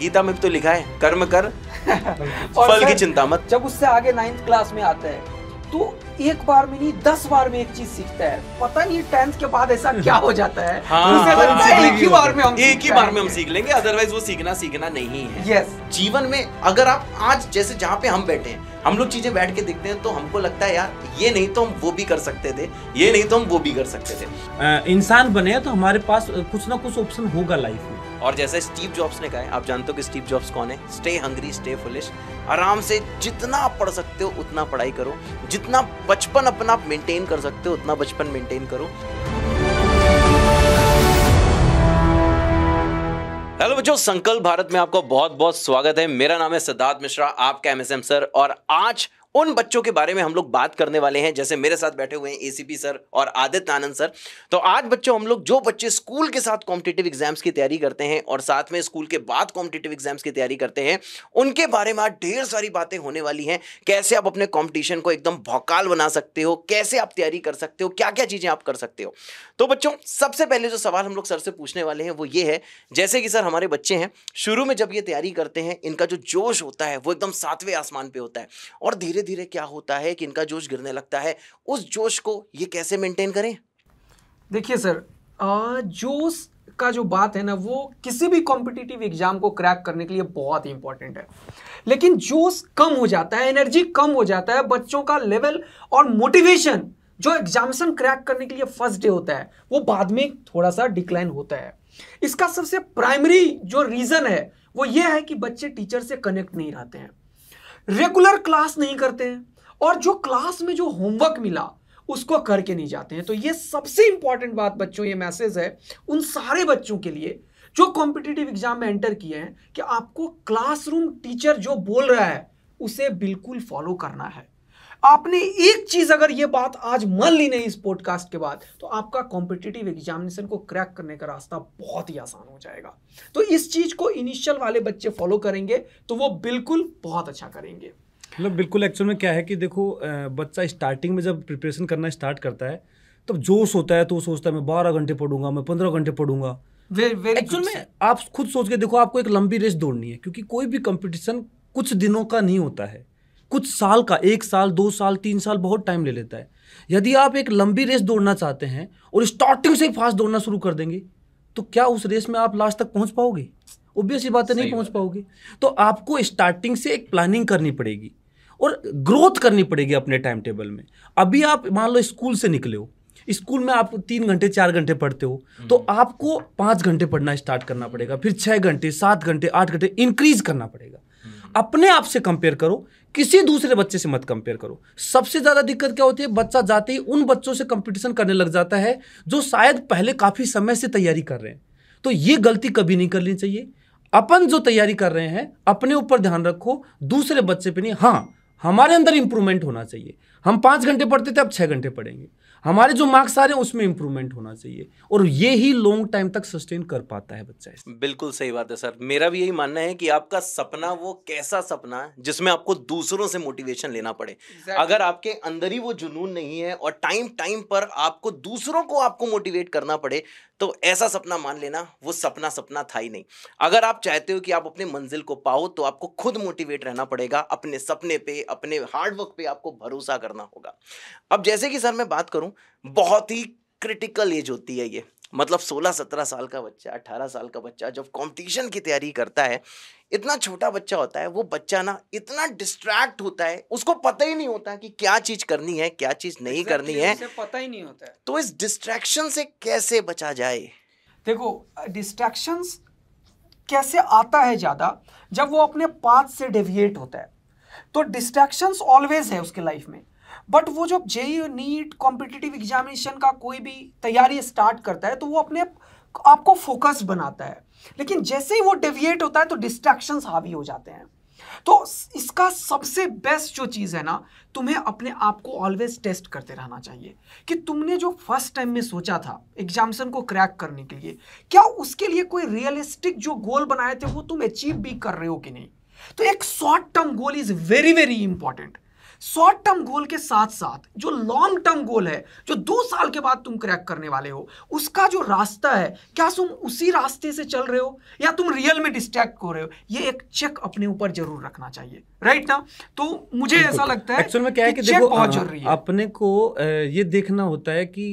गीता में भी तो लिखा है कर्म कर फल की चिंता मत जब उससे आगे नाइन्थ क्लास में आते हैं तो एक बार में नहीं दस बार में एक चीज सीखता है पता नहीं टेंथ के बाद ऐसा क्या हो जाता है हाँ, तो हाँ, एक ही बार में हम एक ही बार में हम सीख लेंगे अदरवाइज वो सीखना सीखना नहीं है यस जीवन में अगर आप आज जैसे जहाँ पे हम बैठे हैं हम लोग चीजें बैठ के देखते हैं तो हमको लगता है यार ये नहीं तो हम वो भी कर सकते थे ये नहीं तो हम वो भी कर सकते थे इंसान बने तो हमारे पास कुछ ना कुछ ऑप्शन होगा लाइफ में और जैसे स्टीव जॉब्स ने कहा है आप जानते हो कि स्टीव जॉब्स कौन है स्टे हंग्री स्टे फुलिश आराम से जितना पढ़ सकते हो उतना पढ़ाई करो जितना बचपन अपना आप मेंटेन कर सकते हो उतना बचपन मेंटेन करो हेलो बच्चों संकल्प भारत में आपका बहुत बहुत स्वागत है मेरा नाम है सिद्धार्थ मिश्रा आपका एम सर और आज उन बच्चों के बारे में हम लोग बात करने वाले हैं जैसे मेरे साथ बैठे हुए हैं एसीपी सर और आदित्य आनंद सर तो आज बच्चों हम लोग जो बच्चे स्कूल के साथ कॉम्पिटेटिव एग्जाम्स की तैयारी करते हैं और साथ में स्कूल के बाद कॉम्पिटेटिव एग्जाम्स की तैयारी करते हैं उनके बारे में आज ढेर सारी बातें होने वाली हैं कैसे आप अपने कॉम्पिटिशन को एकदम भौकाल बना सकते हो कैसे आप तैयारी कर सकते हो क्या क्या चीज़ें आप कर सकते हो तो बच्चों सबसे पहले जो सवाल हम लोग सर से पूछने वाले हैं वो ये है जैसे कि सर हमारे बच्चे हैं शुरू में जब ये तैयारी करते हैं इनका जो जोश होता है वो एकदम सातवें आसमान पर होता है और धीरे धीरे धीरे क्या होता है कि इनका जोश गिरने लगता है उस जोश को ये कैसे मेंटेन करें देखिए सर जोश का जो बात है ना वो किसी भी कॉम्पिटिटिव एग्जाम को क्रैक करने के लिए बहुत ही इंपॉर्टेंट है लेकिन जोश कम हो जाता है एनर्जी कम हो जाता है बच्चों का लेवल और मोटिवेशन जो एग्जामिशन क्रैक करने के लिए फर्स्ट डे होता है वो बाद में थोड़ा सा डिक्लाइन होता है इसका सबसे प्राइमरी जो रीज़न है वो ये है कि बच्चे टीचर से कनेक्ट नहीं रहते हैं रेगुलर क्लास नहीं करते हैं और जो क्लास में जो होमवर्क मिला उसको करके नहीं जाते हैं तो ये सबसे इंपॉर्टेंट बात बच्चों ये मैसेज है उन सारे बच्चों के लिए जो कॉम्पिटिटिव एग्जाम में एंटर किए हैं कि आपको क्लासरूम टीचर जो बोल रहा है उसे बिल्कुल फॉलो करना है आपने एक चीज अगर ये बात आज मान ली नहीं इस पॉडकास्ट के बाद तो आपका कॉम्पिटिटिव एग्जामिनेशन को क्रैक करने का रास्ता बहुत ही आसान हो जाएगा तो इस चीज को इनिशियल वाले बच्चे फॉलो करेंगे तो वो बिल्कुल बहुत अच्छा करेंगे मतलब बिल्कुल एक्चुअल में क्या है कि देखो बच्चा स्टार्टिंग में जब प्रिपरेशन करना स्टार्ट करता है तब जोश होता है तो वो सोचता है मैं बारह घंटे पढ़ूंगा मैं पंद्रह घंटे पढ़ूंगा एक्चुअल में आप खुद सोच के देखो आपको एक लंबी रेस दौड़नी है क्योंकि कोई भी कंपटीशन कुछ दिनों का नहीं होता है कुछ साल का एक साल दो साल तीन साल बहुत टाइम ले लेता है यदि आप एक लंबी रेस दौड़ना चाहते हैं और स्टार्टिंग से फास्ट दौड़ना शुरू कर देंगे तो क्या उस रेस में आप लास्ट तक पहुंच पाओगे ऑब्वियस ही बातें नहीं पहुंच पाओगे तो आपको स्टार्टिंग से एक प्लानिंग करनी पड़ेगी और ग्रोथ करनी पड़ेगी अपने टाइम टेबल में अभी आप मान लो स्कूल से निकले हो स्कूल में आप तीन घंटे चार घंटे पढ़ते हो हम्म। तो आपको पाँच घंटे पढ़ना स्टार्ट करना पड़ेगा फिर छः घंटे सात घंटे आठ घंटे इंक्रीज करना पड़ेगा हम्म। अपने आप से कंपेयर करो किसी दूसरे बच्चे से मत कंपेयर करो सबसे ज़्यादा दिक्कत क्या होती है बच्चा जाते ही उन बच्चों से कंपटीशन करने लग जाता है जो शायद पहले काफ़ी समय से तैयारी कर रहे हैं तो ये गलती कभी नहीं करनी चाहिए अपन जो तैयारी कर रहे हैं अपने ऊपर ध्यान रखो दूसरे बच्चे पे नहीं हाँ हमारे अंदर इंप्रूवमेंट होना चाहिए हम पांच घंटे पढ़ते थे अब छह घंटे पढ़ेंगे हमारे जो मार्क्स आ रहे हैं उसमें इंप्रूवमेंट होना चाहिए और ये ही लॉन्ग टाइम तक सस्टेन कर पाता है बच्चा बिल्कुल सही बात है सर मेरा भी यही मानना है कि आपका सपना वो कैसा सपना है जिसमें आपको दूसरों से मोटिवेशन लेना पड़े exactly. अगर आपके अंदर ही वो जुनून नहीं है और टाइम टाइम पर आपको दूसरों को आपको मोटिवेट करना पड़े तो ऐसा सपना मान लेना वो सपना सपना था ही नहीं अगर आप चाहते हो कि आप अपने मंजिल को पाओ तो आपको खुद मोटिवेट रहना पड़ेगा अपने सपने पे अपने हार्डवर्क पे आपको भरोसा करना होगा अब जैसे कि सर मैं बात करूं बहुत ही क्रिटिकल एज होती है ये मतलब 16-17 साल का बच्चा 18 साल का बच्चा जब कंपटीशन की तैयारी करता है इतना छोटा बच्चा होता है वो बच्चा ना इतना डिस्ट्रैक्ट होता है उसको पता ही नहीं होता कि क्या चीज करनी है क्या चीज नहीं करनी है पता ही नहीं होता है तो इस डिस्ट्रैक्शन से कैसे बचा जाए देखो डिस्ट्रैक्शन कैसे आता है ज़्यादा जब वो अपने पाथ से डेविएट होता है तो डिस्ट्रैक्शन ऑलवेज है उसके लाइफ में बट वो जब जेई नीट कॉम्पिटिटिव एग्जामिनेशन का कोई भी तैयारी स्टार्ट करता है तो वो अपने आपको फोकस बनाता है लेकिन जैसे ही वो डेविएट होता है तो डिस्ट्रैक्शन हावी हो जाते हैं तो इसका सबसे बेस्ट जो चीज़ है ना तुम्हें अपने आप को ऑलवेज टेस्ट करते रहना चाहिए कि तुमने जो फर्स्ट टाइम में सोचा था एग्जामिशन को क्रैक करने के लिए क्या उसके लिए कोई रियलिस्टिक जो गोल बनाए थे वो तुम अचीव भी कर रहे हो कि नहीं तो एक short term goal is very very important short term goal के साथ साथ जो लॉन्ग टर्म गोल है जो दो साल के बाद तुम क्रैक करने वाले हो उसका जो रास्ता है क्या तुम उसी रास्ते से चल रहे हो या तुम रियल में डिस्ट्रैक्ट हो रहे हो ये एक चेक अपने ऊपर जरूर रखना चाहिए राइट ना तो मुझे ऐसा लगता है एक्चुअल में क्या है कि, देखो बहुत जरूरी है अपने को ये देखना होता है कि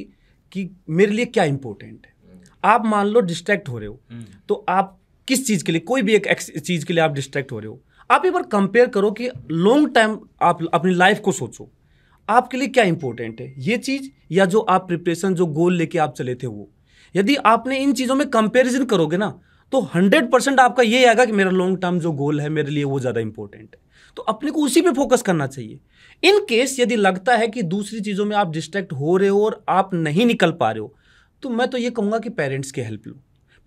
कि मेरे लिए क्या इंपॉर्टेंट है आप मान लो डिस्ट्रैक्ट हो रहे हो हम्म। तो आप किस चीज़ के लिए कोई भी एक चीज़ के लिए आप डिस्ट्रैक्ट हो रहे हो आप एक बार कंपेयर करो कि लॉन्ग टाइम आप अपनी लाइफ को सोचो आपके लिए क्या इंपॉर्टेंट है ये चीज़ या जो आप प्रिपरेशन जो गोल लेके आप चले थे वो यदि आपने इन चीज़ों में कंपेरिजन करोगे ना तो हंड्रेड परसेंट आपका ये आएगा कि मेरा लॉन्ग टर्म जो गोल है मेरे लिए वो ज़्यादा इंपॉर्टेंट है तो अपने को उसी पे फोकस करना चाहिए इन केस यदि लगता है कि दूसरी चीज़ों में आप डिस्ट्रैक्ट हो रहे हो और आप नहीं निकल पा रहे हो तो मैं तो ये कहूँगा कि पेरेंट्स की हेल्प लो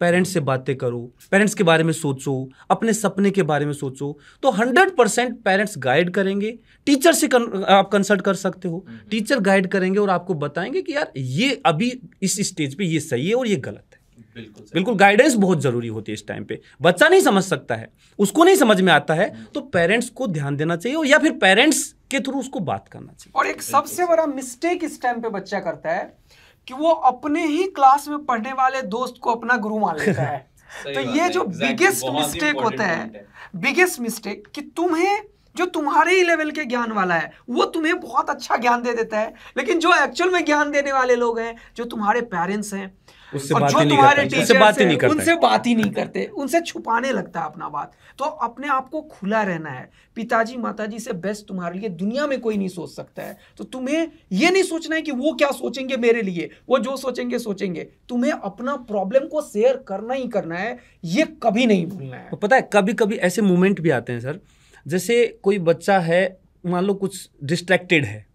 पेरेंट्स से बातें करो पेरेंट्स के बारे में सोचो अपने सपने के बारे में सोचो तो हंड्रेड परसेंट पेरेंट्स गाइड करेंगे टीचर से कन, आप कंसल्ट कर सकते हो हम्म। टीचर गाइड करेंगे और आपको बताएंगे कि यार ये अभी इस स्टेज पे ये सही है और ये गलत है बिल्कुल बिल्कुल गाइडेंस बहुत जरूरी होती है इस टाइम पे बच्चा नहीं समझ सकता है उसको नहीं समझ में आता है हम्म। तो पेरेंट्स को ध्यान देना चाहिए और या फिर पेरेंट्स के थ्रू उसको बात करना चाहिए और एक सबसे बड़ा मिस्टेक इस टाइम पे बच्चा करता है कि वो अपने ही क्लास में पढ़ने वाले दोस्त को अपना गुरु मान लेता है तो ये जो बिगेस्ट मिस्टेक होता है बिगेस्ट मिस्टेक कि तुम्हें जो तुम्हारे ही लेवल के ज्ञान वाला है वो तुम्हें बहुत अच्छा ज्ञान दे देता है लेकिन जो एक्चुअल में ज्ञान देने वाले लोग हैं जो तुम्हारे पेरेंट्स हैं उससे बात ही नहीं करते उनसे बात ही नहीं करते उनसे बात ही नहीं करते उनसे छुपाने लगता है अपना बात तो अपने आप को खुला रहना है पिताजी माताजी से बेस्ट तुम्हारे लिए दुनिया में कोई नहीं सोच सकता है तो तुम्हें यह नहीं सोचना है कि वो क्या सोचेंगे मेरे लिए वो जो सोचेंगे सोचेंगे तुम्हें अपना प्रॉब्लम को शेयर करना ही करना है ये कभी नहीं भूलना है पता है कभी कभी ऐसे मोमेंट भी आते हैं सर जैसे कोई बच्चा है मान लो कुछ डिस्ट्रैक्टेड है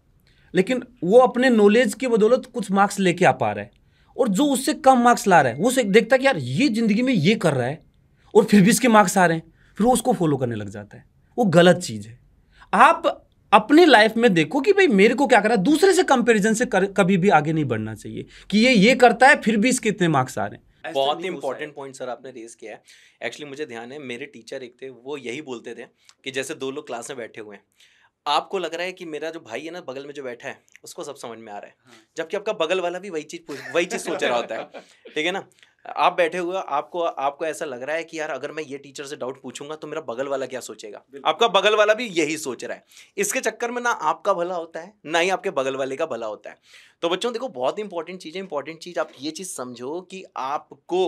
लेकिन वो अपने नॉलेज की बदौलत कुछ मार्क्स लेके आ पा रहा है और जो उससे कम मार्क्स ला रहा है वो से देखता कि यार ये ज़िंदगी में ये कर रहा है और फिर भी इसके मार्क्स आ रहे हैं फिर वो उसको फॉलो करने लग जाता है वो गलत चीज़ है आप अपनी लाइफ में देखो कि भाई मेरे को क्या करना है दूसरे से कंपेरिजन से कर, कभी भी आगे नहीं बढ़ना चाहिए कि ये ये करता है फिर भी इसके इतने मार्क्स आ रहे हैं बहुत ही इंपॉर्टेंट पॉइंट सर आपने रेज किया है एक्चुअली मुझे ध्यान है मेरे टीचर एक थे वो यही बोलते थे कि जैसे दो लोग क्लास में बैठे हुए हैं आपको लग रहा है कि मेरा जो भाई है ना बगल में जो बैठा है उसको सब समझ में आ रहा है हाँ। जबकि आपका बगल वाला भी वही चीज़ वही चीज़ सोच रहा होता है ठीक है ना आप बैठे हुए आपको आपको ऐसा लग रहा है कि यार अगर मैं ये टीचर से डाउट पूछूंगा तो मेरा बगल वाला क्या सोचेगा आपका बगल वाला भी यही सोच रहा है इसके चक्कर में ना आपका भला होता है ना ही आपके बगल वाले का भला होता है तो बच्चों देखो बहुत इंपॉर्टेंट चीज़ है इंपॉर्टेंट चीज़ आप ये चीज़ समझो कि आपको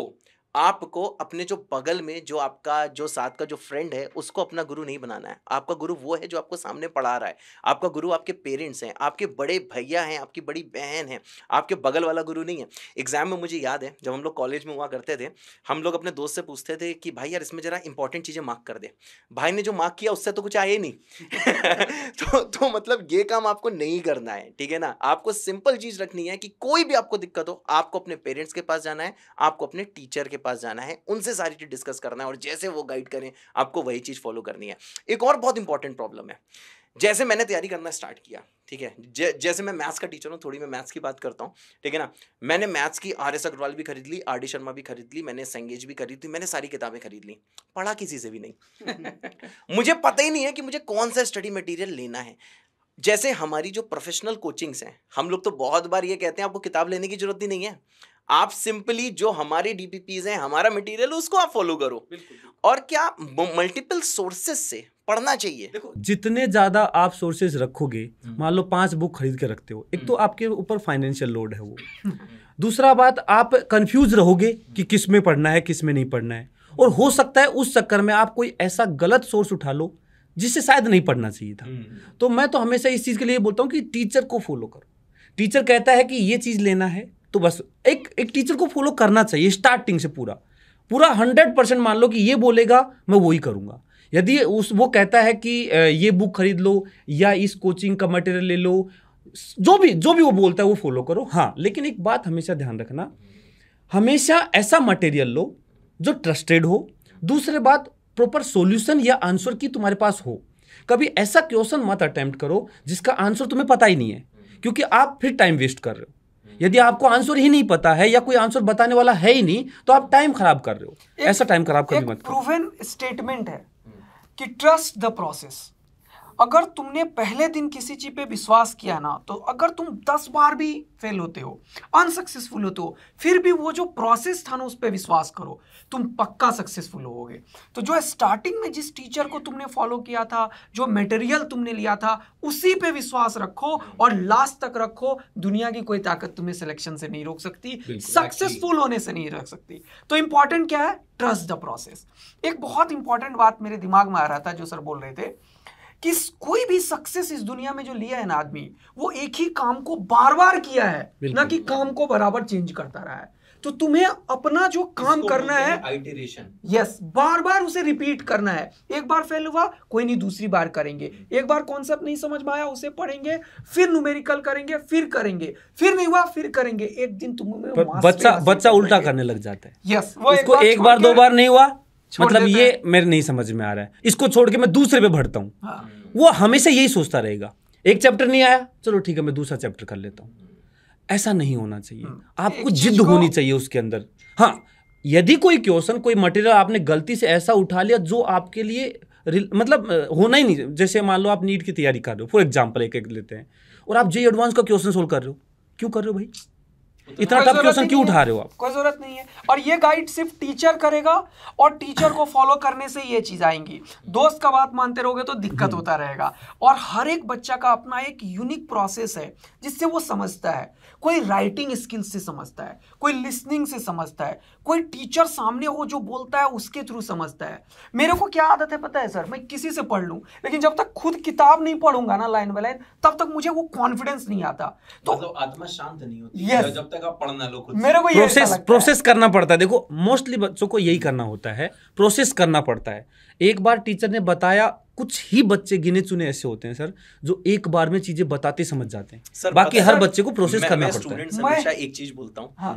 आपको अपने जो बगल में जो आपका जो साथ का जो फ्रेंड है उसको अपना गुरु नहीं बनाना है आपका गुरु वो है जो आपको सामने पढ़ा रहा है आपका गुरु आपके पेरेंट्स हैं आपके बड़े भैया हैं आपकी बड़ी बहन है आपके बगल वाला गुरु नहीं है एग्जाम में मुझे याद है जब हम लोग कॉलेज में हुआ करते थे हम लोग अपने दोस्त से पूछते थे कि भाई यार इसमें जरा इंपॉर्टेंट चीज़ें मार्क कर दे भाई ने जो मार्क किया उससे तो कुछ आए ही नहीं तो, तो मतलब ये काम आपको नहीं करना है ठीक है ना आपको सिंपल चीज़ रखनी है कि कोई भी आपको दिक्कत हो आपको अपने पेरेंट्स के पास जाना है आपको अपने टीचर के पास पास जाना है उनसे सारी चीज़ डिस्कस करना है और जैसे वो गाइड करें आपको वही चीज़ फॉलो करनी है एक और बहुत इंपॉर्टेंट प्रॉब्लम है जैसे मैंने तैयारी करना स्टार्ट किया ठीक है जैसे मैं मैथ्स का टीचर हूँ थोड़ी मैं मैथ्स की बात करता हूँ ठीक है ना मैंने मैथ्स की आर एस अग्रवाल भी खरीद ली आर डी शर्मा भी खरीद ली मैंने संगेज भी खरीद ली मैंने सारी किताबें खरीद ली पढ़ा किसी से भी नहीं मुझे पता ही नहीं है कि मुझे कौन सा स्टडी मटेरियल लेना है जैसे हमारी जो प्रोफेशनल कोचिंग्स हैं हम लोग तो बहुत बार ये कहते हैं आपको किताब लेने की जरूरत ही नहीं है आप सिंपली जो हमारे डीपीपीज हैं हमारा मटेरियल उसको आप फॉलो करो और क्या मल्टीपल सोर्सेस से पढ़ना चाहिए देखो जितने ज्यादा आप सोर्सेज रखोगे हम्म। मान लो पांच बुक खरीद के रखते हो एक तो हम्म। आपके ऊपर फाइनेंशियल लोड है वो हम्म। दूसरा बात आप कंफ्यूज रहोगे कि किस में पढ़ना है किस में नहीं पढ़ना है और हो सकता है उस चक्कर में आप कोई ऐसा गलत सोर्स उठा लो जिसे शायद नहीं पढ़ना चाहिए था तो मैं तो हमेशा इस चीज़ के लिए बोलता हूँ कि टीचर को फॉलो करो टीचर कहता है कि ये चीज़ लेना है तो बस एक एक टीचर को फॉलो करना चाहिए स्टार्टिंग से पूरा पूरा हंड्रेड परसेंट मान लो कि ये बोलेगा मैं वही करूँगा यदि उस वो कहता है कि ये बुक खरीद लो या इस कोचिंग का मटेरियल ले लो जो भी जो भी वो बोलता है वो फॉलो करो हाँ लेकिन एक बात हमेशा ध्यान रखना हमेशा ऐसा मटेरियल लो जो ट्रस्टेड हो दूसरे बात प्रॉपर सॉल्यूशन या आंसर की तुम्हारे पास हो कभी ऐसा क्वेश्चन मत अटैम्प्ट करो जिसका आंसर तुम्हें पता ही नहीं है क्योंकि आप फिर टाइम वेस्ट कर रहे हो यदि आपको आंसर ही नहीं पता है या कोई आंसर बताने वाला है ही नहीं तो आप टाइम खराब कर रहे हो ऐसा टाइम खराब कर मत प्रूवन स्टेटमेंट है कि ट्रस्ट द प्रोसेस अगर तुमने पहले दिन किसी चीज़ पे विश्वास किया ना तो अगर तुम दस बार भी फेल होते हो अनसक्सेसफुल होते हो फिर भी वो जो प्रोसेस था ना उस पर विश्वास करो तुम पक्का सक्सेसफुल होोगे तो जो स्टार्टिंग में जिस टीचर को तुमने फॉलो किया था जो मटेरियल तुमने लिया था उसी पे विश्वास रखो और लास्ट तक रखो दुनिया की कोई ताकत तुम्हें सिलेक्शन से नहीं रोक सकती सक्सेसफुल होने से नहीं रोक सकती तो इंपॉर्टेंट क्या है ट्रस्ट द प्रोसेस एक बहुत इंपॉर्टेंट बात मेरे दिमाग में आ रहा था जो सर बोल रहे थे कि कोई भी सक्सेस इस दुनिया में जो लिया है ना आदमी वो एक ही काम को बार बार किया है ना कि काम को बराबर चेंज करता रहा है तो तुम्हें अपना जो काम करना है आइटरेशन यस बार बार उसे रिपीट करना है एक बार फेल हुआ कोई नहीं दूसरी बार करेंगे एक बार कॉन्सेप्ट नहीं समझ में आया उसे पढ़ेंगे फिर न्यूमेरिकल करेंगे फिर करेंगे फिर नहीं हुआ फिर करेंगे एक दिन तुम बच्चा बच्चा उल्टा करने लग जाता है यस वो एक बार दो बार नहीं हुआ मतलब ये मेरे नहीं समझ में आ रहा है इसको छोड़ के मैं दूसरे पे भरता हूँ हाँ। वो हमेशा यही सोचता रहेगा एक चैप्टर नहीं आया चलो ठीक है मैं दूसरा चैप्टर कर लेता हूँ ऐसा नहीं होना चाहिए हाँ। आपको जिद होनी चाहिए उसके अंदर हाँ यदि कोई क्वेश्चन कोई मटेरियल आपने गलती से ऐसा उठा लिया जो आपके लिए मतलब होना ही नहीं जैसे मान लो आप नीट की तैयारी कर रहे हो फॉर एग्जाम्पल एक एक लेते हैं और आप जी एडवांस का क्वेश्चन सोल्व कर रहे हो क्यों कर रहे हो भाई इतना टफ क्वेश्चन क्यों उठा रहे हो आप कोई जरूरत नहीं है और ये गाइड सिर्फ टीचर करेगा और टीचर को फॉलो करने से ये चीज आएंगी दोस्त का बात मानते रहोगे तो दिक्कत हम्म। होता रहेगा और हर एक बच्चा का अपना एक यूनिक प्रोसेस है जिससे वो समझता है कोई राइटिंग स्किल्स से समझता है कोई लिसनिंग से समझता है कोई टीचर सामने हो जो बोलता है उसके थ्रू समझता है मेरे को क्या आदत है पता है सर मैं किसी से पढ़ लूँ लेकिन जब तक खुद किताब नहीं पढ़ूंगा ना लाइन बाय लाइन तब तक मुझे वो कॉन्फिडेंस नहीं आता तो मतलब आत्मा शांत नहीं होती yes, जब तक आप पढ़ना लो मेरे को प्रोसेस प्रोसेस करना पड़ता है देखो मोस्टली बच्चों को यही करना होता है प्रोसेस करना पड़ता है एक बार टीचर ने बताया कुछ ही बच्चे गिने चुने ऐसे होते हैं सर जो एक बार में चीजें बताते समझ जाते हैं सर बाकी हर बच्चे को प्रोसेस मैं, करना मैं पड़ता है हमेशा एक चीज बोलता हूँ हाँ।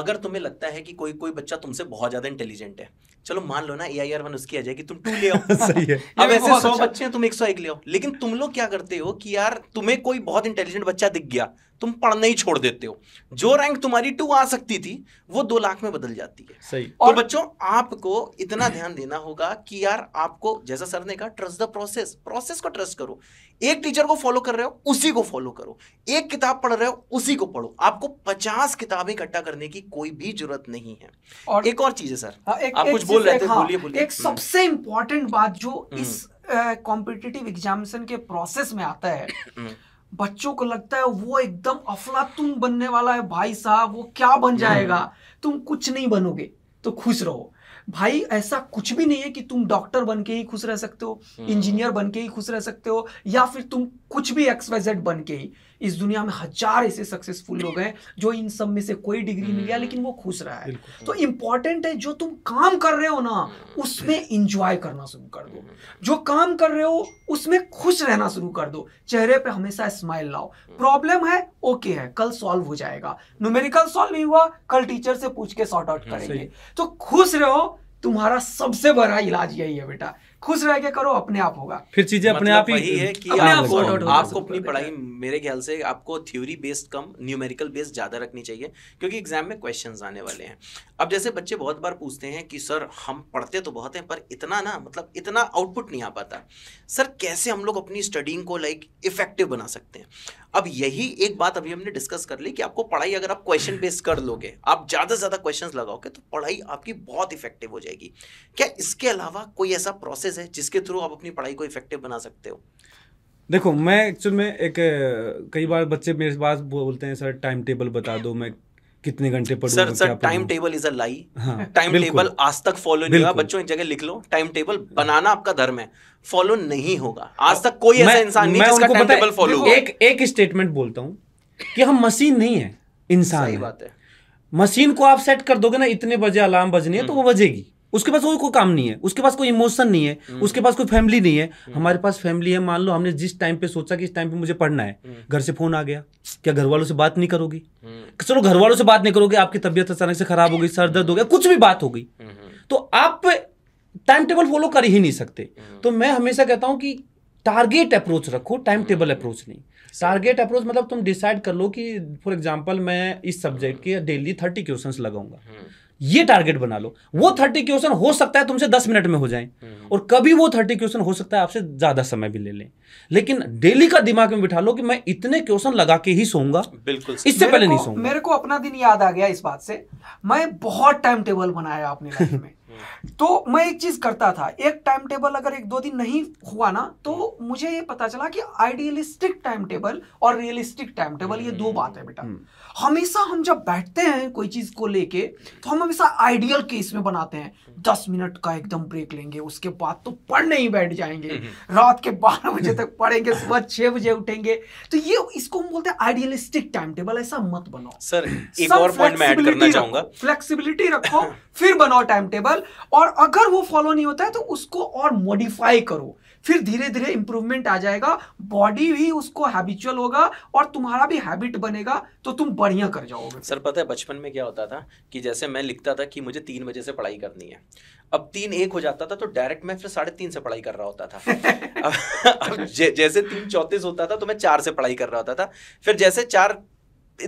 अगर तुम्हें लगता है कि कोई कोई बच्चा तुमसे बहुत ज्यादा इंटेलिजेंट है चलो मान लो ना ए आई आर वन उसकी आ जाएगी तुम टू ले आओ सही है अब ऐसे सौ अच्छा। बच्चे हैं तुम एक सौ एक ले आओ लेकिन तुम लोग क्या करते हो कि यार तुम्हें कोई बहुत इंटेलिजेंट बच्चा दिख गया तुम पढ़ना ही छोड़ देते हो जो रैंक तुम्हारी टू आ सकती थी वो दो लाख में बदल जाती है सही तो और तो बच्चों आपको इतना ध्यान देना होगा कि यार आपको जैसा सर ने कहा ट्रस्ट द प्रोसेस प्रोसेस को ट्रस्ट करो एक टीचर को फॉलो कर रहे हो उसी को फॉलो करो एक किताब पढ़ रहे हो उसी को पढ़ो आपको पचास किताबें इकट्ठा करने की कोई भी जरूरत नहीं है और एक और चीज है सर हाँ, आप कुछ बोल रहे थे हाँ, बोलिए बोलिए एक हम्म। सबसे इंपॉर्टेंट बात जो इस कॉम्पिटिटिव हम्म। एग्जामिनेशन के प्रोसेस में आता है हम्म। बच्चों को लगता है वो एकदम अफलातून बनने वाला है भाई साहब वो क्या बन जाएगा हम्म। तुम कुछ नहीं बनोगे तो खुश रहो भाई ऐसा कुछ भी नहीं है कि तुम डॉक्टर बन के ही खुश रह सकते हो हम्म। इंजीनियर बन के ही खुश रह सकते हो या फिर तुम कुछ भी एक्सवाइजेड बन के ही इस दुनिया में हजार ऐसे सक्सेसफुल लोग हैं जो इन सब में से कोई डिग्री मिल गया हम्म। लेकिन वो खुश रहा है तो इंपॉर्टेंट है जो तुम काम कर रहे हो ना उसमें इंजॉय करना शुरू कर दो जो काम कर रहे हो उसमें खुश रहना शुरू कर दो चेहरे पे हमेशा स्माइल लाओ प्रॉब्लम है ओके है कल सॉल्व हो जाएगा न्यूमेरिकल सॉल्व नहीं हुआ कल टीचर से पूछ के सॉर्ट आउट हाँ, करेंगे तो खुश रहो तुम्हारा सबसे बड़ा इलाज यही है बेटा खुश रह के करो अपने आप होगा फिर चीजें अपने मतलब आप ही है कि अपने आप आपको, आपको अपनी पढ़ाई मेरे ख्याल से आपको थ्योरी बेस्ड कम न्यूमेरिकल बेस्ड ज्यादा रखनी चाहिए क्योंकि एग्जाम में क्वेश्चंस आने वाले हैं अब जैसे बच्चे बहुत बार पूछते हैं कि सर हम पढ़ते तो बहुत हैं पर इतना ना मतलब इतना आउटपुट नहीं आ पाता सर कैसे हम लोग अपनी स्टडिंग को लाइक इफेक्टिव बना सकते हैं अब यही एक बात अभी हमने डिस्कस कर ली कि आपको पढ़ाई अगर आप क्वेश्चन बेस्ड कर लोगे आप ज़्यादा से ज़्यादा क्वेश्चन लगाओगे तो पढ़ाई आपकी बहुत इफेक्टिव हो जाएगी क्या इसके अलावा कोई ऐसा प्रोसेस है जिसके थ्रू आप अपनी पढ़ाई को इफेक्टिव बना सकते हो देखो मैं एक्चुअल में एक कई बार बच्चे मेरे पास बोलते हैं सर टाइम टेबल बता दो मैं कितने घंटे पढ़ूंगा sir sir time table is a lie time table आज तक फॉलो नहीं हुआ बच्चों एक जगह लिख लो टाइम टेबल बनाना आपका धर्म है फॉलो नहीं होगा आज तक कोई ऐसा इंसान नहीं जिसका टाइम टेबल फॉलो हुआ एक एक स्टेटमेंट बोलता हूँ कि हम मशीन नहीं है इंसान सही बात है मशीन को आप सेट कर दोगे ना इतने बजे अलार्म बजने है तो वो हम्म। बजेगी उसके पास कोई कोई काम नहीं है उसके पास कोई इमोशन नहीं है हम्म। उसके पास कोई फैमिली नहीं है हमारे पास फैमिली है मान लो हमने जिस टाइम पे सोचा कि इस टाइम पे मुझे पढ़ना है हम्म। घर से फोन आ गया क्या घर वालों से बात नहीं करोगी हम्म। चलो घर वालों से बात नहीं करोगे आपकी तबियत अचानक से खराब हो गई सर दर्द हो गया कुछ भी बात हो गई तो आप टाइम टेबल फॉलो कर ही नहीं सकते तो मैं हमेशा कहता हूँ कि टारगेट अप्रोच रखो टाइम टेबल अप्रोच नहीं टारगेट अप्रोच मतलब तुम डिसाइड कर लो कि फॉर एग्जाम्पल मैं इस सब्जेक्ट के डेली थर्टी क्वेश्चन लगाऊंगा ये टारगेट बना लो वो थर्टी क्वेश्चन हो सकता है तुमसे दस मिनट में हो जाए हम्म। और कभी वो थर्टी क्वेश्चन हो सकता है आपसे ज्यादा समय भी ले लें लेकिन डेली का दिमाग में बिठा लो कि मैं इतने क्वेश्चन लगा के ही सोऊंगा बिल्कुल इससे पहले नहीं सोऊंगा मेरे को अपना दिन याद आ गया इस बात से मैं बहुत टाइम टेबल बनाया अपने में हम्म। तो मैं एक चीज करता था एक टाइम टेबल अगर एक दो दिन नहीं हुआ ना तो हम्म। मुझे ये पता चला कि आइडियलिस्टिक टाइम टेबल और रियलिस्टिक टाइम टेबल ये दो बात है बेटा हमेशा हम जब बैठते हैं कोई चीज़ को लेके तो हम हमेशा आइडियल केस में बनाते हैं दस मिनट का एकदम ब्रेक लेंगे उसके बाद तो पढ़ने ही बैठ जाएंगे हम्म, हम्म। रात के बारह बजे तक पढ़ेंगे सुबह छह बजे उठेंगे तो ये इसको हम बोलते हैं आइडियलिस्टिक टाइम टेबल ऐसा मत बनाओ सर एक और पॉइंट मैं ऐड करना चाहूंगा फ्लेक्सिबिलिटी रखो फिर बनाओ टाइम टेबल और अगर वो फॉलो नहीं होता है तो उसको और मॉडिफाई करो फिर धीरे धीरे इंप्रूवमेंट आ जाएगा बॉडी भी उसको हैबिचुअल होगा और तुम्हारा भी हैबिट बनेगा तो तुम बढ़िया कर जाओगे सर पता है बचपन में क्या होता था कि जैसे मैं लिखता था कि मुझे तीन बजे से पढ़ाई करनी है अब तीन एक हो जाता था तो डायरेक्ट मैं फिर साढ़े तीन से पढ़ाई कर रहा होता था अब, अब जै, जैसे तीन चौंतीस होता था तो मैं चार से पढ़ाई कर रहा होता था फिर जैसे चार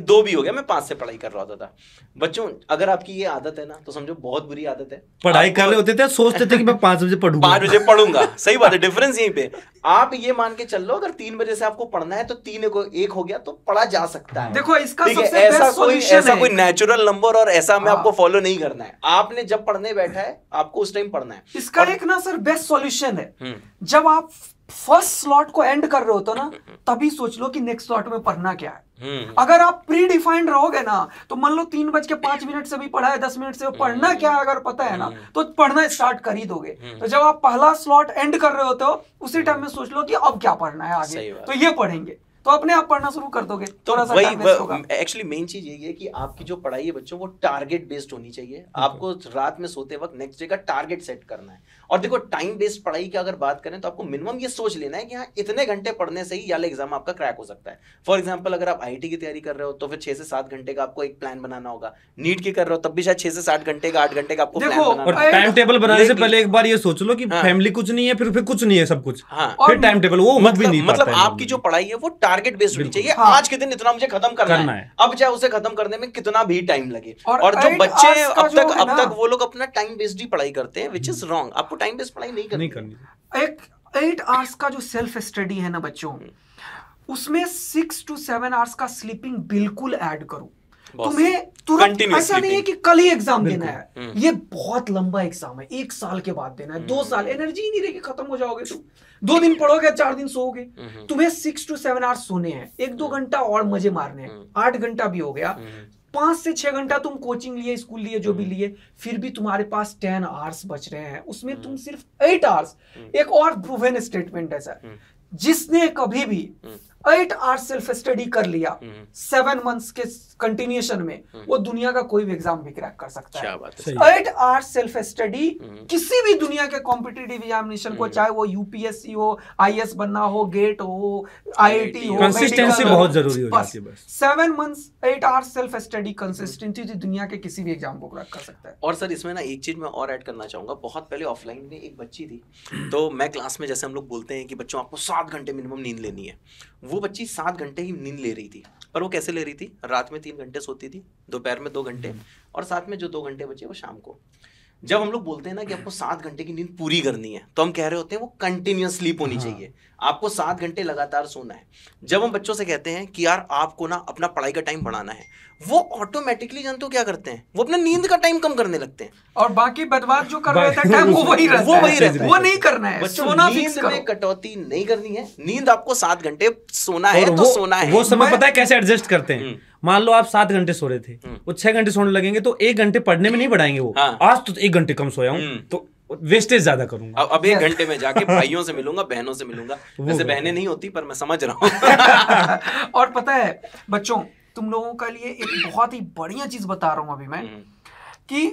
दो भी हो गया मैं पांच से पढ़ाई कर रहा होता था बच्चों अगर आपकी ये आदत है ना तो समझो बहुत बुरी आदत है पढ़ाई कर रहे होते थे सोचते थे कि मैं पांच बजे पढ़ूंगा पांच बजे पढ़ूंगा सही बात है डिफरेंस यहीं पे आप ये मान के चल लो अगर तीन बजे से आपको पढ़ना है तो तीन को एक हो गया तो पढ़ा जा सकता है देखो इसका सबसे ऐसा कोई ऐसा कोई नेचुरल नंबर और ऐसा हमें हाँ। आपको फॉलो नहीं करना है आपने जब पढ़ने बैठा है आपको उस टाइम पढ़ना है इसका एक ना सर बेस्ट सोल्यूशन है हम्म। जब आप फर्स्ट स्लॉट को एंड कर रहे हो तो ना तभी सोच लो कि नेक्स्ट स्लॉट में पढ़ना क्या है हम्म। अगर आप प्री डिफाइंड रहोगे ना तो मान लो तीन बज के पांच मिनट से भी पढ़ा है दस मिनट से पढ़ना हम्म। क्या है अगर पता है ना हम्म। तो पढ़ना स्टार्ट कर ही दोगे तो जब आप पहला स्लॉट एंड कर रहे होते हो उसी टाइम में सोच लो कि अब क्या पढ़ना है आगे तो ये पढ़ेंगे तो अपने आप पढ़ना शुरू कर दोगे तो थोड़ा सा एक्चुअली मेन चीज यही है कि आपकी जो पढ़ाई है बच्चों वो टारगेट बेस्ड होनी चाहिए आपको रात में सोते वक्त नेक्स्ट डे का टारगेट सेट करना है और देखो टाइम बेस्ड पढ़ाई की अगर बात करें तो आपको मिनिमम ये सोच लेना है कि हाँ इतने घंटे पढ़ने से ही वाला एग्जाम आपका क्रैक हो सकता है फॉर एग्जाम्पल अगर आप आई की तैयारी कर रहे हो तो फिर छह से सात घंटे का आपको एक प्लान बनाना होगा नीट की कर रहे हो तब भी शायद छह से सात घंटे का आठ घंटे का आपको टाइम टेबल बनाने से पहले एक बार ये सोच लो कि फैमिली हाँ। कुछ नहीं है फिर फिर कुछ नहीं है सब कुछ हाँ। फिर टाइम टेबल वो मत भी मतलब- नहीं मतलब आपकी जो पढ़ाई है वो टारगेट बेस्ड होनी चाहिए हाँ। आज के दिन इतना मुझे खत्म करना है अब चाहे उसे खत्म करने में कितना भी टाइम लगे और जो बच्चे अब तक अब तक वो लोग अपना टाइम बेस्ड ही पढ़ाई करते हैं विच इज रॉन्ग आपको टाइम बेस्ड पढ़ाई नहीं करनी नहीं करनी एक एट आवर्स का जो सेल्फ स्टडी है ना बच्चों हम्म। उसमें सिक्स टू सेवन आवर्स का स्लीपिंग बिल्कुल ऐड करो तुम्हें तुरंत ऐसा नहीं है कि कल ही एग्जाम देना है हम्म। ये बहुत लंबा एग्जाम है एक साल के बाद देना है दो हम्म। साल एनर्जी ही नहीं रहेगी खत्म हो जाओगे तुम दो दिन पढ़ोगे चार दिन सोओगे तुम्हें सिक्स टू सेवन आवर्स सोने हैं एक दो घंटा और मजे मारने हैं आठ घंटा भी हो गया पांच से छह घंटा तुम कोचिंग लिए स्कूल लिए जो भी हम्म। लिए फिर भी तुम्हारे पास टेन आवर्स बच रहे हैं उसमें हम्म। तुम सिर्फ एट आवर्स हम्म। एक और प्रूवन स्टेटमेंट है सर जिसने कभी भी एट आवर्स सेल्फ स्टडी कर लिया सेवन मंथ्स के कंटिन्यूएशन में हम्म। वो दुनिया का कोई भी एग्जाम भी क्रैक कर सकता है एट आर सेल्फ स्टडी किसी भी दुनिया के कॉम्पिटेटिव एग्जामिनेशन को हम्म। चाहे वो यूपीएससी हो आई बनना हो गेट हो आई हो कंसिस्टेंसी बहुत जरूरी हो जाती है बस seven month at our self study consistency दुनिया के किसी भी एग्जाम को क्रैक कर सकता है और सर इसमें ना एक चीज मैं और ऐड करना चाहूंगा बहुत पहले ऑफलाइन में एक बच्ची थी तो मैं क्लास में जैसे हम लोग बोलते हैं कि बच्चों आपको सात घंटे मिनिमम नींद लेनी है वो बच्ची सात घंटे ही नींद ले रही थी पर वो कैसे ले रही थी रात में तीन घंटे सोती थी दोपहर में दो घंटे हम्म। और साथ में जो दो घंटे बचे वो शाम को जब हम लोग बोलते हैं ना कि आपको सात घंटे की नींद पूरी करनी है तो हम कह रहे होते हैं वो कंटिन्यूस स्लीप होनी हाँ। चाहिए आपको सात घंटे लगातार सोना है जब हम बच्चों से कहते हैं कि यार आपको ना अपना पढ़ाई का टाइम बढ़ाना है वो ऑटोमेटिकली जानते हो क्या करते हैं वो अपना नींद का टाइम कम करने लगते हैं और बाकी बदबाद जो कर रहे थे टाइम वो वही रहता वो वही रहता वो नहीं करना है सोना नींद में कटौती नहीं करनी है नींद आपको सात घंटे सोना है तो सोना है वो समय पता है कैसे एडजस्ट करते हैं हम्म। मान लो आप सात घंटे सो रहे थे हम्म। वो छह घंटे सोने लगेंगे तो एक घंटे पढ़ने में नहीं बढ़ाएंगे वो हाँ। आज तो एक घंटे कम सोया हूँ हम्म। तो वेस्टेज ज्यादा करूंगा अब, एक घंटे में जाके भाइयों से मिलूंगा बहनों से मिलूंगा वैसे बहने नहीं होती पर मैं समझ रहा हूँ और पता है बच्चों तुम लोगों के लिए एक बहुत ही बढ़िया चीज बता रहा हूँ अभी मैं हम्म। कि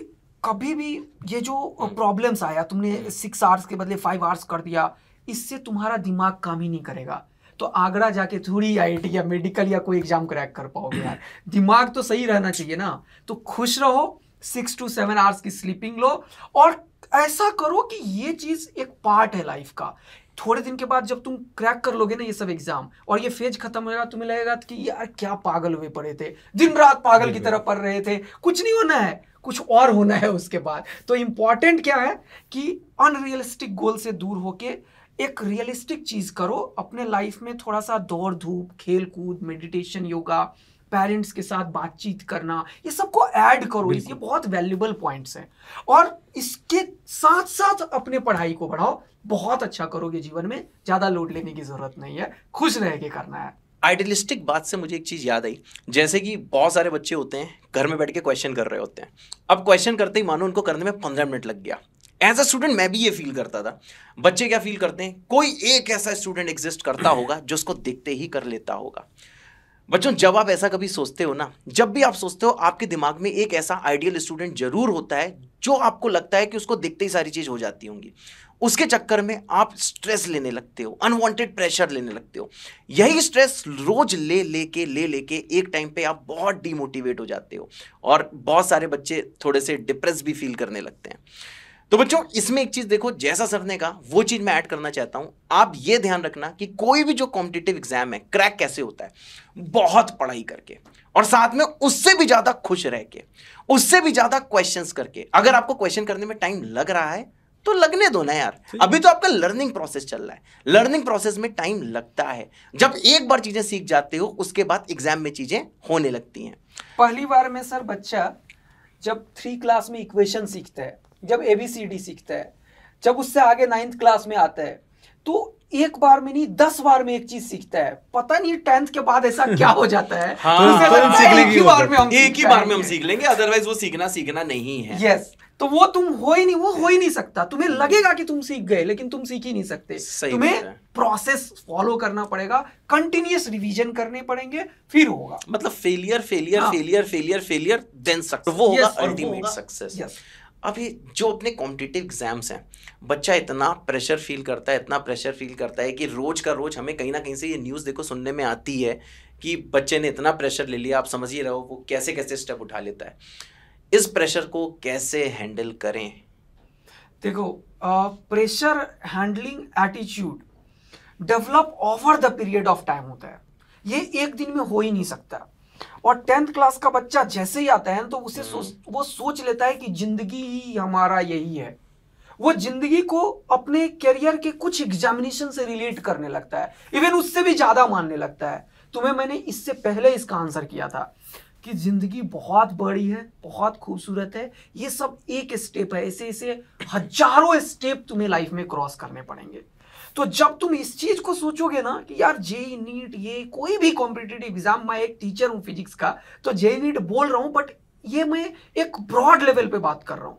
कभी भी ये जो प्रॉब्लम्स आया तुमने सिक्स आवर्स के बदले फाइव आवर्स कर दिया इससे तुम्हारा दिमाग काम ही नहीं करेगा तो आगरा जाके थोड़ी आई या मेडिकल या कोई एग्जाम क्रैक कर पाओगे यार दिमाग तो सही रहना चाहिए ना तो खुश रहो सिक्स टू सेवन आवर्स की स्लीपिंग लो और ऐसा करो कि ये चीज़ एक पार्ट है लाइफ का थोड़े दिन के बाद जब तुम क्रैक कर लोगे ना ये सब एग्जाम और ये फेज खत्म होगा तुम्हें लगेगा कि यार क्या पागल हुए पड़े थे दिन रात पागल की तरह पढ़ रहे थे कुछ नहीं होना है कुछ और होना है उसके बाद तो इम्पॉर्टेंट क्या है कि अनरियलिस्टिक गोल से दूर होके एक रियलिस्टिक चीज़ करो अपने लाइफ में थोड़ा सा दौड़ धूप खेल कूद मेडिटेशन योगा पेरेंट्स के साथ बातचीत करना ये सबको ऐड करो ये बहुत वैल्यूबल पॉइंट्स हैं और इसके साथ साथ अपने पढ़ाई को बढ़ाओ बहुत अच्छा करोगे जीवन में ज़्यादा लोड लेने की ज़रूरत नहीं है खुश रह के करना है आइडियलिस्टिक बात से मुझे एक चीज़ याद आई जैसे कि बहुत सारे बच्चे होते हैं घर में बैठ के क्वेश्चन कर रहे होते हैं अब क्वेश्चन करते ही मानो उनको करने में पंद्रह मिनट लग गया एज अ स्टूडेंट मैं भी ये फील करता था बच्चे क्या फील करते हैं कोई एक ऐसा स्टूडेंट एग्जिस्ट करता होगा जो उसको देखते ही कर लेता होगा बच्चों जब आप ऐसा कभी सोचते हो ना जब भी आप सोचते हो आपके दिमाग में एक ऐसा आइडियल स्टूडेंट जरूर होता है जो आपको लगता है कि उसको देखते ही सारी चीज़ हो जाती होंगी उसके चक्कर में आप स्ट्रेस लेने लगते हो अनवांटेड प्रेशर लेने लगते हो यही स्ट्रेस रोज ले लेके ले लेके ले एक टाइम पे आप बहुत डिमोटिवेट हो जाते हो और बहुत सारे बच्चे थोड़े से डिप्रेस भी फील करने लगते हैं तो बच्चों इसमें एक चीज देखो जैसा सर ने कहा वो चीज मैं ऐड करना चाहता हूं आप ये ध्यान रखना कि कोई भी जो कॉम्पिटेटिव एग्जाम है क्रैक कैसे होता है बहुत पढ़ाई करके और साथ में उससे भी ज्यादा खुश रह के उससे भी ज्यादा क्वेश्चंस करके अगर आपको क्वेश्चन करने में टाइम लग रहा है तो लगने दो ना यार अभी तो आपका लर्निंग प्रोसेस चल रहा है लर्निंग प्रोसेस में टाइम लगता है जब एक बार चीजें सीख जाते हो उसके बाद एग्जाम में चीजें होने लगती हैं पहली बार में सर बच्चा जब थ्री क्लास में इक्वेशन सीखता है जब ए बी सी डी सीखता है जब उससे आगे नाइन्थ क्लास में आता है तो एक बार में नहीं दस बार में एक चीज सीखता है पता नहीं टेंथ के बाद ऐसा क्या हो जाता है हाँ, तो तो सीख एक ही बार में हम एक ही बार में हम सीख लेंगे अदरवाइज वो सीखना सीखना नहीं है यस तो वो तुम हो ही नहीं वो हो ही नहीं सकता तुम्हें लगेगा कि तुम सीख गए लेकिन तुम सीख ही नहीं सकते तुम्हें प्रोसेस फॉलो करना पड़ेगा कंटिन्यूस रिवीजन करने पड़ेंगे फिर होगा मतलब failure failure failure failure failure then success वो होगा अल्टीमेट सक्सेस अब ये जो अपने कॉम्पिटिटिव एग्ज़ाम्स हैं बच्चा इतना प्रेशर फील करता है इतना प्रेशर फील करता है कि रोज़ का रोज़ हमें कहीं ना कहीं से ये न्यूज़ देखो सुनने में आती है कि बच्चे ने इतना प्रेशर ले लिया आप समझ ही रहे हो वो कैसे कैसे स्टेप उठा लेता है इस प्रेशर को कैसे हैंडल करें देखो pressure handling attitude develop over the period of time होता है ये एक दिन में हो ही नहीं सकता और टेंथ क्लास का बच्चा जैसे ही आता है तो उसे हम्म। सोच वो सोच लेता है कि जिंदगी ही हमारा यही है वो जिंदगी को अपने करियर के कुछ एग्जामिनेशन से रिलेट करने लगता है इवन उससे भी ज्यादा मानने लगता है तुम्हें मैंने इससे पहले इसका आंसर किया था कि जिंदगी बहुत बड़ी है बहुत खूबसूरत है ये सब एक स्टेप है ऐसे ऐसे हजारों स्टेप तुम्हें लाइफ में क्रॉस करने पड़ेंगे तो जब तुम इस चीज को सोचोगे ना कि यार जे नीट e e ये कोई भी कॉम्पिटेटिव एग्जाम मैं एक टीचर हूं फिजिक्स का तो जे नीट e बोल रहा हूं बट ये मैं एक ब्रॉड लेवल पे बात कर रहा हूं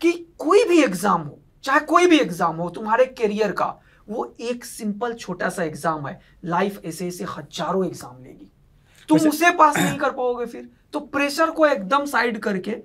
कि कोई भी एग्जाम हो चाहे कोई भी एग्जाम हो तुम्हारे करियर का वो एक सिंपल छोटा सा एग्जाम है लाइफ ऐसे ऐसे हजारों एग्जाम लेगी तुम उसे पास नहीं कर पाओगे फिर तो प्रेशर को एकदम साइड करके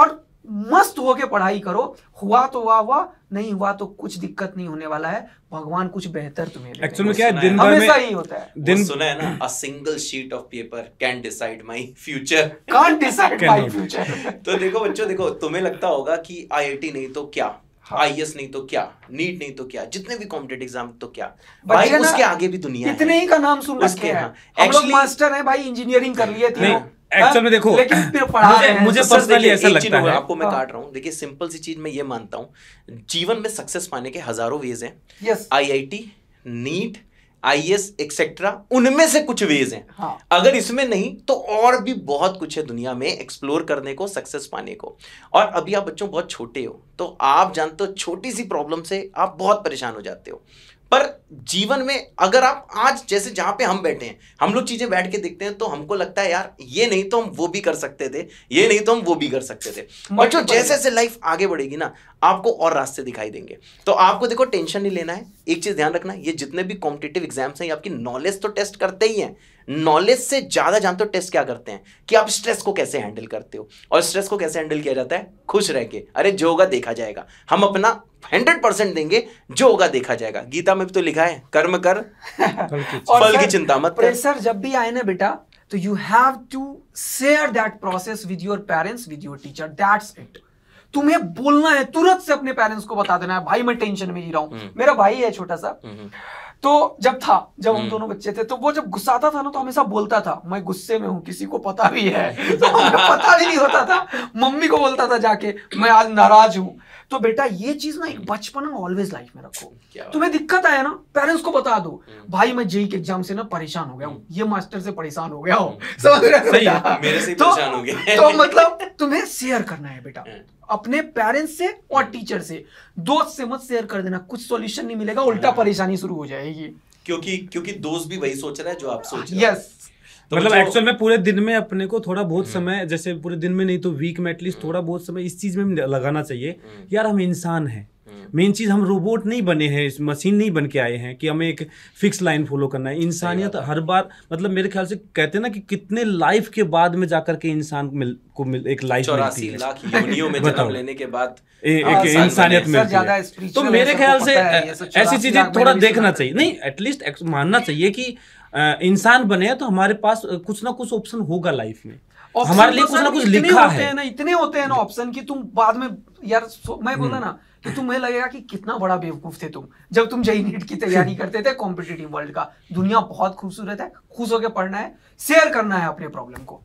और मस्त होके पढ़ाई करो हुआ तो हुआ हुआ नहीं हुआ तो कुछ दिक्कत नहीं होने वाला है भगवान कुछ बेहतर तुम्हें एक्चुअल में क्या है दिन भर में ही होता है दिन सुना है ना a single sheet of paper can decide my future can decide my future तो देखो बच्चों देखो तुम्हें लगता होगा कि आईआईटी नहीं तो क्या आई हाँ। नहीं तो क्या नीट नहीं तो क्या जितने भी कॉम्पिटेटिव एग्जाम तो क्या भाई उसके आगे भी दुनिया इतने ही का नाम सुन रखे हैं एक्चुअली मास्टर है भाई इंजीनियरिंग कर लिए थे एक्चुअल में देखो हाँ, मुझे, पर्सनली ऐसा लगता है आपको मैं हाँ। काट रहा हूँ देखिए सिंपल सी चीज मैं ये मानता हूँ जीवन में सक्सेस पाने के हजारों वेज हैं आईआईटी नीट आईएएस एक्सेट्रा उनमें से कुछ वेज हैं हाँ। अगर इसमें नहीं तो और भी बहुत कुछ है दुनिया में एक्सप्लोर करने को सक्सेस पाने को और अभी आप बच्चों बहुत छोटे हो तो आप जानते हो छोटी सी प्रॉब्लम से आप बहुत परेशान हो जाते हो पर जीवन में अगर आप आज जैसे जहां पे हम बैठे हैं हम लोग चीजें बैठ के देखते हैं तो हमको लगता है यार ये नहीं तो हम वो भी कर सकते थे ये नहीं तो हम वो भी कर सकते थे और जो जैसे जैसे लाइफ आगे बढ़ेगी ना आपको और रास्ते दिखाई देंगे तो आपको देखो टेंशन नहीं लेना है एक चीज ध्यान रखना ये जितने भी कॉम्पिटेटिव एग्जाम्स हैं आपकी नॉलेज तो टेस्ट करते ही हैं नॉलेज से ज्यादा जानते हो टेस्ट क्या करते हैं कि आप स्ट्रेस को कैसे हैंडल करते हो और स्ट्रेस को कैसे हैंडल किया जाता है खुश रह के अरे जो होगा देखा जाएगा हम अपना हंड्रेड परसेंट देंगे जो होगा देखा जाएगा गीता में भी तो लिखा है कर्म कर फल की चिंता मत प्रेशर जब भी आए ना बेटा तो you have to share that process with your parents with your teacher that's it तुम्हें बोलना है तुरंत से अपने पेरेंट्स को बता देना है भाई मैं टेंशन में जी रहा हूं हम्म। मेरा भाई है छोटा सा हम्म, हम्म। तो जब था जब हम दोनों बच्चे थे तो वो जब गुस्साता था ना तो हमेशा बोलता था मैं गुस्से में हूं किसी को पता भी है तो पता भी नहीं होता था मम्मी को बोलता था जाके मैं आज नाराज हूं तो बेटा ये चीज ना एक बचपन ऑलवेज लाइफ में रखो तुम्हें दिक्कत आया ना पेरेंट्स को बता दो हम्म। भाई मैं जेई e e के एग्जाम से ना परेशान हो गया हूँ हम्म। ये मास्टर से परेशान हो गया हूँ हम्म। समझ रहे मेरे से तो, हो गया तो मतलब तुम्हें शेयर करना है बेटा अपने पेरेंट्स से और टीचर से दोस्त से मत शेयर कर देना कुछ सॉल्यूशन नहीं मिलेगा उल्टा हाँ। परेशानी शुरू हो जाएगी क्योंकि क्योंकि दोस्त भी वही सोच रहा है जो आप सोच रहे हो यस तो मतलब एक्चुअल में पूरे दिन में अपने को थोड़ा बहुत समय जैसे पूरे दिन में नहीं तो वीक में एटलीस्ट थोड़ा बहुत समय इस चीज में लगाना चाहिए हम्म। यार हम इंसान हैं मेन हम्म। चीज हम रोबोट नहीं बने हैं इस मशीन नहीं बन के आए हैं कि हमें एक फिक्स लाइन फॉलो करना है इंसानियत हर बार मतलब मेरे ख्याल से कहते हैं ना कि कितने लाइफ के बाद में जाकर के इंसान मिल, को मिल, एक लाइफ मिलती है लाख में जन्म लेने के बाद ए, एक इंसानियत में तो मेरे ख्याल से ऐसी चीजें थोड़ा देखना चाहिए नहीं एटलीस्ट मानना चाहिए कि इंसान बने तो हमारे पास कुछ ना कुछ ऑप्शन होगा लाइफ में हमारे तो लिए कुछ ना कुछ लिखा है ना इतने होते हैं ना ऑप्शन की तुम बाद में यार मैं बोला हम्म। ना कि तुम्हें लगेगा कि कितना बड़ा बेवकूफ थे तुम जब तुम जय नीट की तैयारी करते थे कॉम्पिटेटिव वर्ल्ड का दुनिया बहुत खूबसूरत है खुश होकर पढ़ना है शेयर करना है अपने प्रॉब्लम को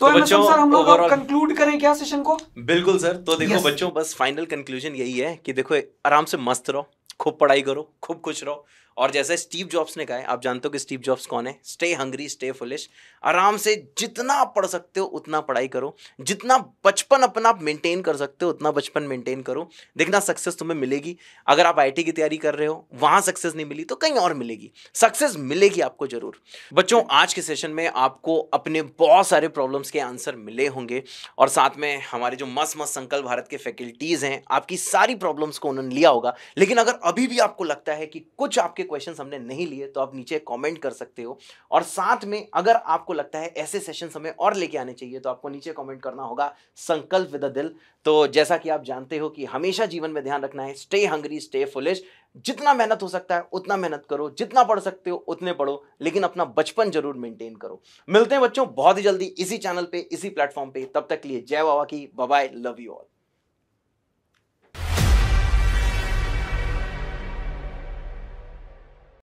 तो, तो बच्चों सर हम लोग कंक्लूड करें क्या सेशन को बिल्कुल सर तो देखो बच्चों बस फाइनल कंक्लूजन यही है कि देखो आराम से मस्त रहो खूब पढ़ाई करो खूब खुश रहो और जैसे स्टीव जॉब्स ने कहा है आप जानते हो कि स्टीव जॉब्स कौन है स्टे हंग्री स्टे फुलिश आराम से जितना पढ़ सकते हो उतना पढ़ाई करो जितना बचपन अपना आप मेंटेन कर सकते हो उतना बचपन मेंटेन करो देखना सक्सेस तुम्हें मिलेगी अगर आप आई की तैयारी कर रहे हो वहां सक्सेस नहीं मिली तो कहीं और मिलेगी सक्सेस मिलेगी आपको जरूर बच्चों आज के सेशन में आपको अपने बहुत सारे प्रॉब्लम्स के आंसर मिले होंगे और साथ में हमारे जो मस्त मस्त संकल्प भारत के फैकल्टीज़ हैं आपकी सारी प्रॉब्लम्स को उन्होंने लिया होगा लेकिन अगर अभी भी आपको लगता है कि कुछ आपके क्वेश्चन हमने नहीं लिए तो आप नीचे कॉमेंट कर सकते हो और साथ में अगर आपको लगता है ऐसे सेशन हमें और लेके आने चाहिए तो आपको नीचे कॉमेंट करना होगा संकल्प विद दिल तो जैसा कि आप जानते हो कि हमेशा जीवन में ध्यान रखना है स्टे हंग्री स्टे फुलिश जितना मेहनत हो सकता है उतना मेहनत करो जितना पढ़ सकते हो उतने पढ़ो लेकिन अपना बचपन जरूर मेंटेन करो मिलते हैं बच्चों बहुत ही जल्दी इसी चैनल पे इसी प्लेटफॉर्म पे तब तक लिए जय बाबा की बाय लव यू ऑल